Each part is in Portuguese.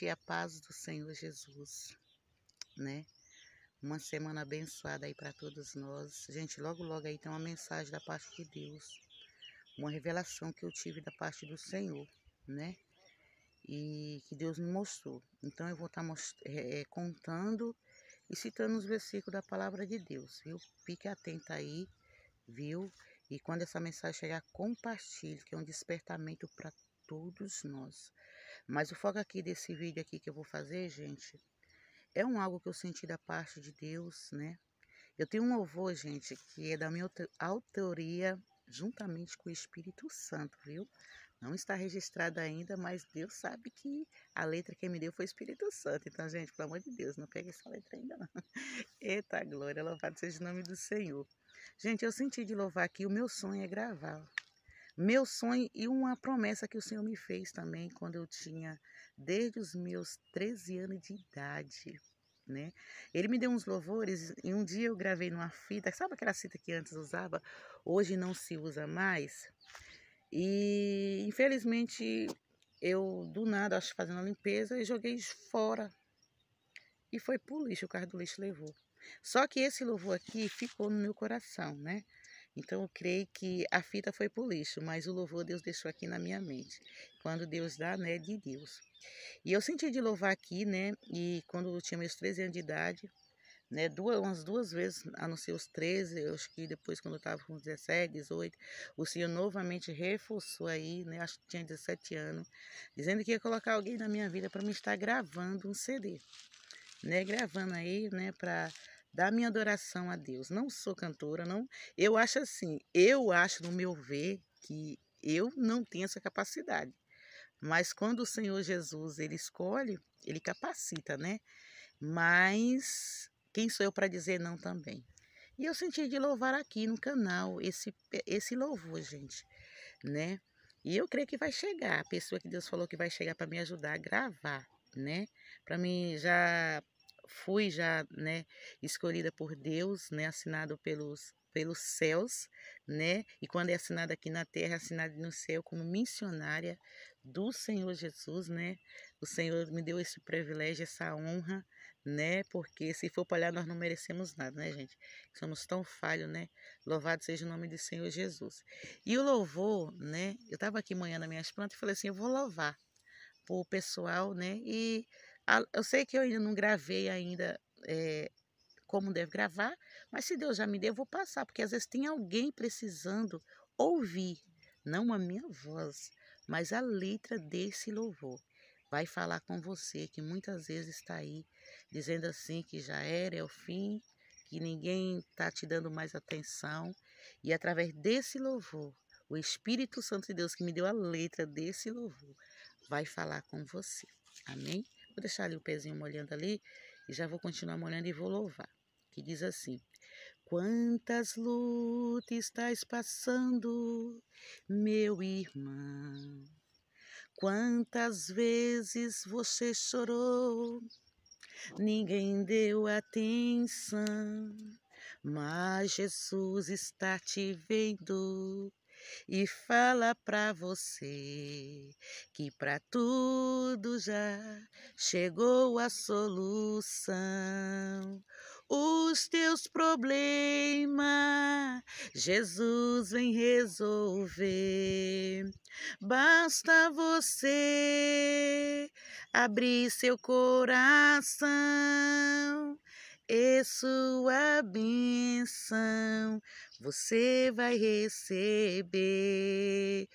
sentir a paz do Senhor Jesus, né? Uma semana abençoada aí para todos nós. Gente, logo logo aí tem uma mensagem da parte de Deus, uma revelação que eu tive da parte do Senhor, né? E que Deus me mostrou. Então eu vou estar tá é, é, contando e citando os versículos da palavra de Deus, viu? Fique atenta aí, viu? E quando essa mensagem chegar, compartilhe, que é um despertamento para todos nós. Mas o foco aqui desse vídeo aqui que eu vou fazer, gente, é um algo que eu senti da parte de Deus, né? Eu tenho um louvor, gente, que é da minha autoria, juntamente com o Espírito Santo, viu? Não está registrado ainda, mas Deus sabe que a letra que me deu foi o Espírito Santo. Então, gente, pelo amor de Deus, não pegue essa letra ainda não. Eita glória, louvado seja o nome do Senhor. Gente, eu senti de louvar aqui, o meu sonho é gravar meu sonho e uma promessa que o Senhor me fez também quando eu tinha desde os meus 13 anos de idade, né? Ele me deu uns louvores e um dia eu gravei numa fita, sabe aquela fita que antes usava, hoje não se usa mais. E infelizmente eu do nada, acho fazendo a limpeza e joguei fora. E foi pro lixo, o carro do lixo levou. Só que esse louvor aqui ficou no meu coração, né? Então eu creio que a fita foi para lixo, mas o louvor Deus deixou aqui na minha mente. Quando Deus dá, né, de Deus. E eu senti de louvar aqui, né, e quando eu tinha meus 13 anos de idade, né, duas, umas duas vezes, a não ser os 13, eu acho que depois quando eu estava com 17, 18, o Senhor novamente reforçou aí, né, acho que tinha 17 anos, dizendo que ia colocar alguém na minha vida para me estar gravando um CD, né, gravando aí, né, para da minha adoração a Deus. Não sou cantora, não. Eu acho assim, eu acho no meu ver que eu não tenho essa capacidade. Mas quando o Senhor Jesus ele escolhe, ele capacita, né? Mas quem sou eu para dizer não também? E eu senti de louvar aqui no canal esse esse louvor, gente, né? E eu creio que vai chegar, a pessoa que Deus falou que vai chegar para me ajudar a gravar, né? Para mim já fui já, né, escolhida por Deus, né, assinado pelos pelos céus, né? E quando é assinado aqui na terra, é assinado no céu como missionária do Senhor Jesus, né? O Senhor me deu esse privilégio, essa honra, né? Porque se for para olhar, nós não merecemos nada, né, gente? Somos tão falhos, né? Louvado seja o nome do Senhor Jesus. E o louvor, né? Eu estava aqui manhã nas minhas plantas e falei assim: eu vou louvar o pessoal, né? E eu sei que eu ainda não gravei ainda é, como deve gravar, mas se Deus já me deu, eu vou passar, porque às vezes tem alguém precisando ouvir, não a minha voz, mas a letra desse louvor. Vai falar com você que muitas vezes está aí dizendo assim que já era, é o fim, que ninguém está te dando mais atenção. E através desse louvor, o Espírito Santo de Deus que me deu a letra desse louvor vai falar com você. Amém? Vou deixar ali o pezinho molhando ali e já vou continuar molhando e vou louvar. Que diz assim: Quantas lutas estás passando, meu irmão? Quantas vezes você chorou, ninguém deu atenção, mas Jesus está te vendo e fala pra você que pra tudo já chegou a solução. Os teus problemas Jesus vem resolver. Basta você abrir seu coração e é sua bênção você vai receber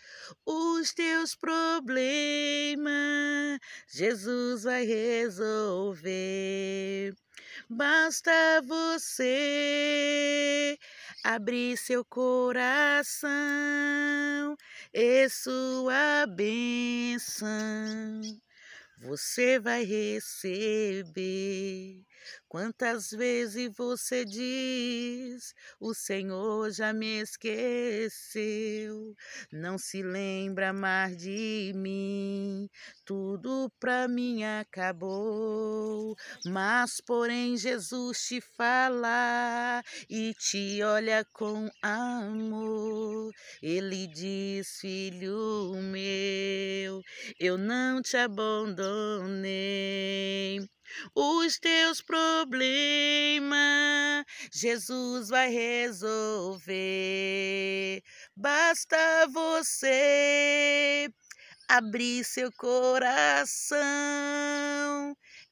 os teus problemas, Jesus vai resolver. Basta você abrir seu coração e é sua bênção você vai receber. Quantas vezes você diz: O Senhor já me esqueceu, não se lembra mais de mim, tudo pra mim acabou. Mas, porém, Jesus te fala e te olha com amor. Ele diz: Filho meu, eu não te abandono os teus problemas, Jesus vai resolver. Basta você abrir seu coração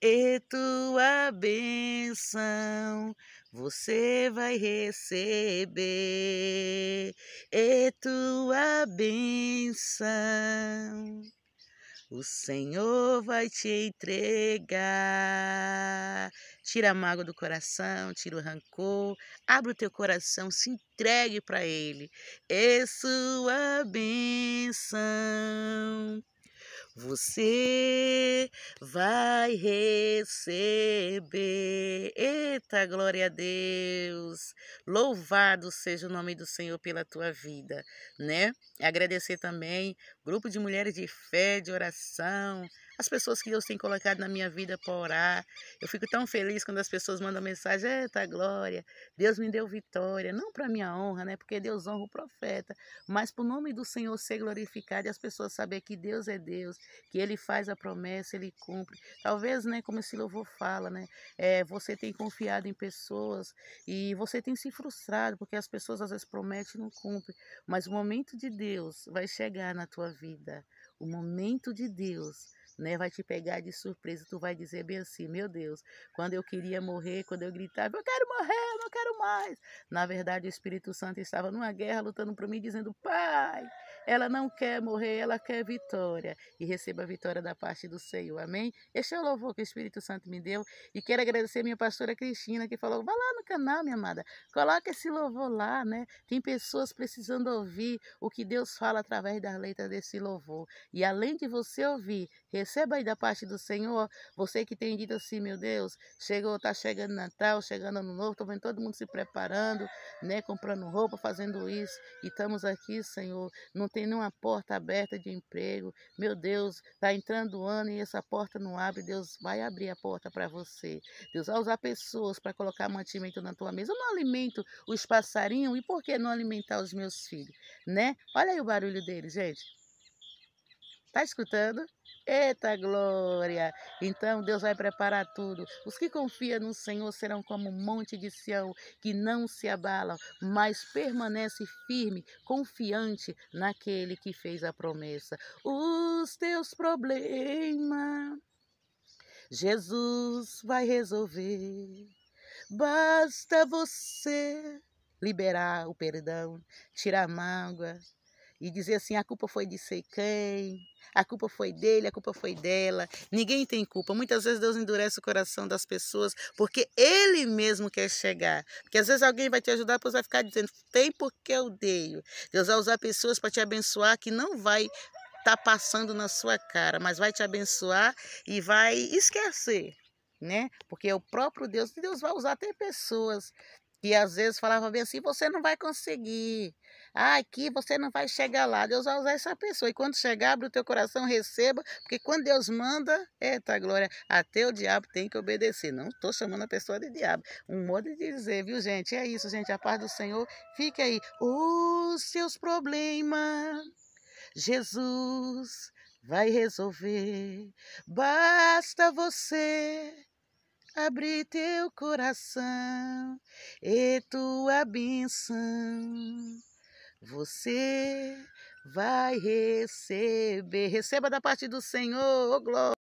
e tua benção você vai receber e tua benção o Senhor vai te entregar. Tira a mágoa do coração, tira o rancor, abre o teu coração, se entregue para Ele. É sua bênção. Você vai receber. Eita, glória a Deus! Louvado seja o nome do Senhor pela tua vida, né? Agradecer também grupo de mulheres de fé, de oração, as pessoas que Deus tem colocado na minha vida para orar. Eu fico tão feliz quando as pessoas mandam mensagem: Eita, glória! Deus me deu vitória. Não para minha honra, né? Porque Deus honra o profeta, mas para o nome do Senhor ser glorificado e as pessoas saberem que Deus é Deus que ele faz a promessa, ele cumpre. Talvez, né, como esse louvor fala, né, é, você tem confiado em pessoas e você tem se frustrado porque as pessoas às vezes prometem e não cumprem. Mas o momento de Deus vai chegar na tua vida. O momento de Deus né, vai te pegar de surpresa, tu vai dizer bem assim, meu Deus, quando eu queria morrer, quando eu gritava, eu quero morrer, eu não quero mais. Na verdade, o Espírito Santo estava numa guerra lutando por mim, dizendo, Pai, ela não quer morrer, ela quer vitória. E receba a vitória da parte do Senhor. Amém? Este é o louvor que o Espírito Santo me deu. E quero agradecer a minha pastora Cristina, que falou: vai lá no canal, minha amada. Coloca esse louvor lá, né? Tem pessoas precisando ouvir o que Deus fala através das letras desse louvor. E além de você ouvir, Receba aí da parte do Senhor, você que tem dito assim, meu Deus, chegou, tá chegando Natal, chegando Ano Novo, tô vendo todo mundo se preparando, né, comprando roupa, fazendo isso, e estamos aqui, Senhor, não tem nenhuma porta aberta de emprego, meu Deus, tá entrando o ano e essa porta não abre, Deus vai abrir a porta para você, Deus vai usar pessoas para colocar mantimento na tua mesa, eu não alimento os passarinhos, e por que não alimentar os meus filhos, né? Olha aí o barulho deles, gente. Está escutando? Eita glória! Então Deus vai preparar tudo. Os que confiam no Senhor serão como um monte de Sião, que não se abalam, mas permanece firme, confiante naquele que fez a promessa. Os teus problemas Jesus vai resolver. Basta você liberar o perdão, tirar a mágoa, e dizer assim: a culpa foi de sei quem, a culpa foi dele, a culpa foi dela. Ninguém tem culpa. Muitas vezes Deus endurece o coração das pessoas porque Ele mesmo quer chegar. Porque às vezes alguém vai te ajudar, depois vai ficar dizendo: tem porque eu odeio. Deus vai usar pessoas para te abençoar que não vai estar tá passando na sua cara, mas vai te abençoar e vai esquecer. Né? Porque é o próprio Deus, Deus vai usar até pessoas que às vezes falavam bem assim: você não vai conseguir, ah, aqui você não vai chegar lá. Deus vai usar essa pessoa. E quando chegar, abre o teu coração, receba, porque quando Deus manda, eita glória, até o diabo tem que obedecer. Não estou chamando a pessoa de diabo. Um modo de dizer, viu, gente? É isso, gente. A paz do Senhor. Fique aí. Os seus problemas, Jesus vai resolver. Basta você abrir teu coração e tua bênção você vai receber. Receba da parte do Senhor, oh glória.